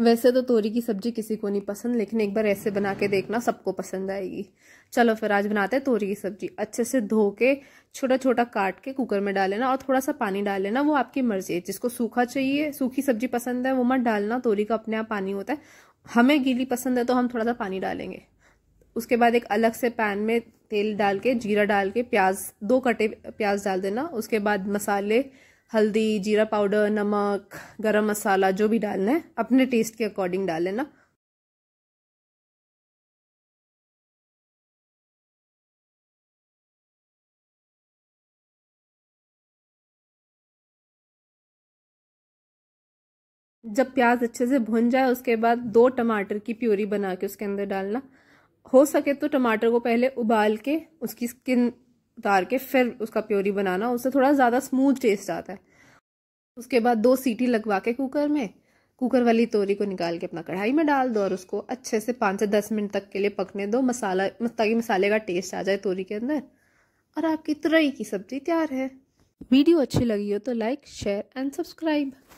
वैसे तो तोरी की सब्जी किसी को नहीं पसंद लेकिन एक बार ऐसे बना के देखना सबको पसंद आएगी चलो फिर आज बनाते हैं तोरी की सब्जी अच्छे से धो के छोटा छोटा काट के कुकर में डाल लेना और थोड़ा सा पानी डाल लेना वो आपकी मर्जी है जिसको सूखा चाहिए सूखी सब्जी पसंद है वो मत डालना तोरी का अपने आप पानी होता है हमें गीली पसंद है तो हम थोड़ा सा पानी डालेंगे उसके बाद एक अलग से पैन में तेल डाल के जीरा डाल के प्याज दो कटे प्याज डाल देना उसके बाद मसाले हल्दी जीरा पाउडर नमक गरम मसाला जो भी डालना है अपने टेस्ट के अकॉर्डिंग डाल लेना जब प्याज अच्छे से भुन जाए उसके बाद दो टमाटर की प्यूरी बना के उसके अंदर डालना हो सके तो टमाटर को पहले उबाल के उसकी स्किन उतार के फिर उसका प्योरी बनाना उससे थोड़ा ज़्यादा स्मूथ टेस्ट आता है उसके बाद दो सीटी लगवा के कुकर में कुकर वाली तोरी को निकाल के अपना कढ़ाई में डाल दो और उसको अच्छे से पाँच से दस मिनट तक के लिए पकने दो मसाला ताकि मसाले का टेस्ट आ जाए तोरी के अंदर और आपकी तुरई की सब्जी तैयार है वीडियो अच्छी लगी हो तो लाइक शेयर एंड सब्सक्राइब